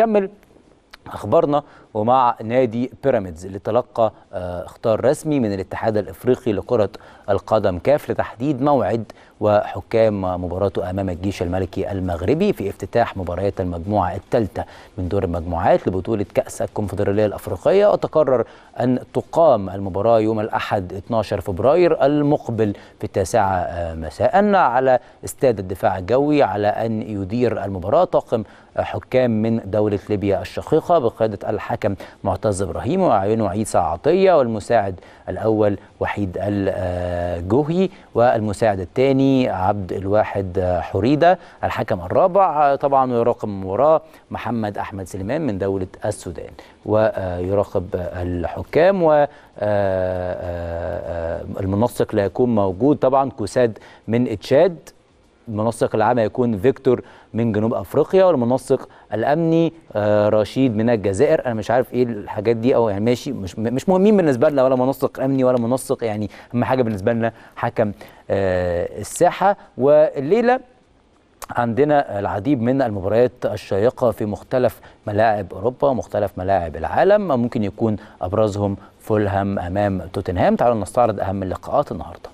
نكمل اخبارنا ومع نادي بيراميدز اللي تلقى آه، اختار رسمي من الاتحاد الافريقي لكره القدم كاف لتحديد موعد وحكام مباراته أمام الجيش الملكي المغربي في افتتاح مباريات المجموعة الثالثة من دور المجموعات لبطولة كأس الكونفدرالية الأفريقية وتقرر أن تقام المباراة يوم الأحد 12 فبراير المقبل في التاسعة آه، مساء على استاد الدفاع الجوي على أن يدير المباراة طاقم حكام من دولة ليبيا الشقيقة بقيادة الحكم معتز إبراهيم وعينه عيسى عطية والمساعد الأول وحيد الجوهي والمساعد الثاني عبد الواحد حريدة الحكم الرابع طبعا ويراقب وراه محمد أحمد سليمان من دولة السودان ويراقب الحكام و آه، آه، آه، المنسق لا يكون موجود طبعا كوساد من تشاد المنسق العام هيكون فيكتور من جنوب افريقيا والمنسق الامني آه، رشيد من الجزائر انا مش عارف ايه الحاجات دي او يعني ماشي مش مش مهمين بالنسبه لنا ولا منسق امني ولا منسق يعني اهم حاجه بالنسبه لنا حكم آه، الساحه والليله عندنا العديد من المباريات الشيقه في مختلف ملاعب اوروبا ومختلف ملاعب العالم ممكن يكون ابرزهم فولهام امام توتنهام تعالوا نستعرض اهم اللقاءات النهارده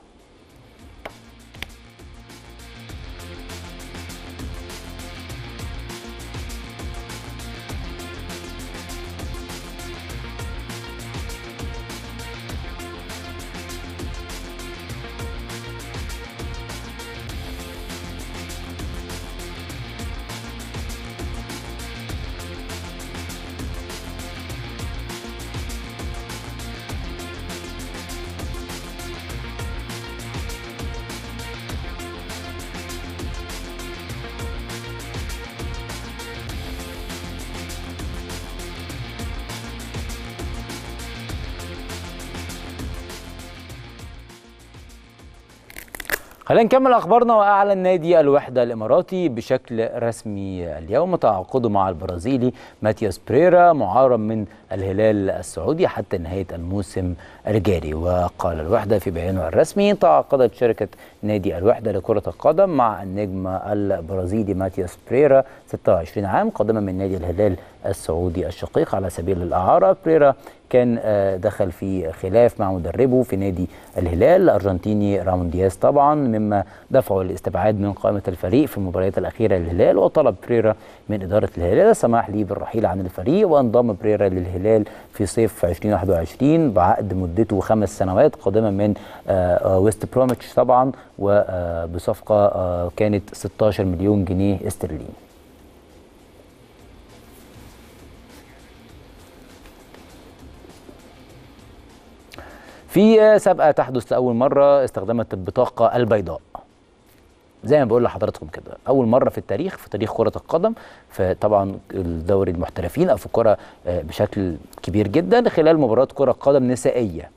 خلينا نكمل اخبارنا واعلن نادي الوحده الاماراتي بشكل رسمي اليوم تعاقده مع البرازيلي ماتياس بريرا معارا من الهلال السعودي حتى نهايه الموسم الجاري وقال الوحده في بيانه الرسمي تعاقدت شركه نادي الوحده لكره القدم مع النجم البرازيلي ماتياس بريرا 26 عام قادما من نادي الهلال السعودي الشقيق على سبيل الإعارة بريرا كان آه، دخل في خلاف مع مدربه في نادي الهلال الارجنتيني رامون دياز طبعا مما دفعه للاستبعاد من قائمه الفريق في المباريات الاخيره للهلال وطلب بريرا من اداره الهلال السماح لي بالرحيل عن الفريق وانضم بريرا للهلال في صيف 2021 بعقد مدته خمس سنوات قادمة من آه، ويست بروميتش طبعا وبصفقه آه، كانت 16 مليون جنيه استرليني في سابقه تحدث لاول مره استخدمت البطاقه البيضاء زي ما بقول لحضراتكم كده اول مره في التاريخ في تاريخ كره القدم فطبعا الدوري المحترفين او في الكره آه، بشكل كبير جدا خلال مباراه كره قدم نسائيه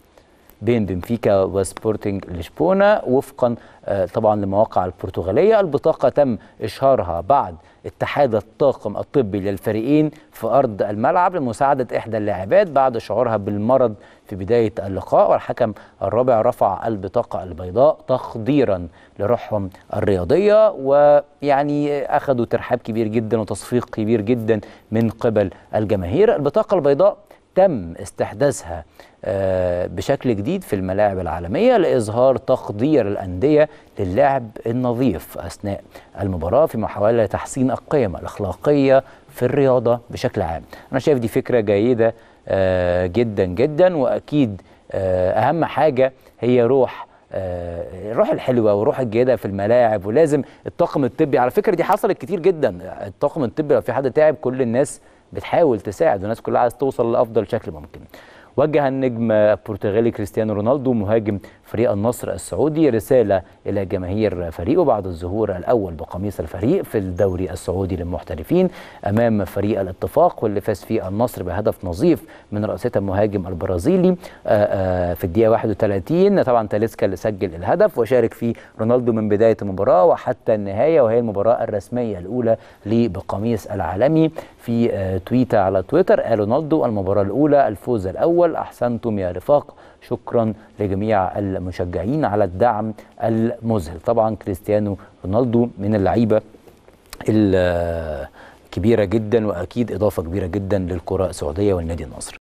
بين بنفيكا وسبورتنج لشبونه وفقا آه، طبعا لمواقع البرتغاليه البطاقه تم اشهارها بعد اتحاد الطاقم الطبي للفريقين في ارض الملعب لمساعده احدى اللاعبات بعد شعورها بالمرض في بدايه اللقاء والحكم الرابع رفع البطاقه البيضاء تخضيرا لروحهم الرياضيه ويعني اخذوا ترحاب كبير جدا وتصفيق كبير جدا من قبل الجماهير البطاقه البيضاء تم استحداثها آه، بشكل جديد في الملاعب العالمية لإظهار تقدير الأندية للعب النظيف أثناء المباراة في محاولة لتحسين القيمة الأخلاقية في الرياضة بشكل عام أنا شايف دي فكرة جيدة آه، جدا جدا وأكيد آه، أهم حاجة هي روح الروح الحلوه والروح الجيده في الملاعب ولازم الطاقم الطبي على فكره دي حصلت كتير جدا الطاقم الطبي لو في حد تعب كل الناس بتحاول تساعد الناس كلها عايز توصل لافضل شكل ممكن وجه النجم البرتغالي كريستيانو رونالدو مهاجم فريق النصر السعودي رسالة إلى جماهير فريقه بعد الظهور الأول بقميص الفريق في الدوري السعودي للمحترفين أمام فريق الاتفاق واللي فاز فيه النصر بهدف نظيف من رأسة المهاجم البرازيلي آه، آه، في الدقيقة 31 طبعا تاليسكا اللي سجل الهدف وشارك فيه رونالدو من بداية المباراة وحتى النهاية وهي المباراة الرسمية الأولى لبقميص العالمي في آه، تويتر على تويتر قال رونالدو المباراة الأولى الفوز الأول أحسنتم يا رفاق شكرا لجميع المشجعين على الدعم المذهل طبعا كريستيانو رونالدو من اللعيبه الكبيره جدا واكيد اضافه كبيره جدا للكره السعوديه والنادي النصر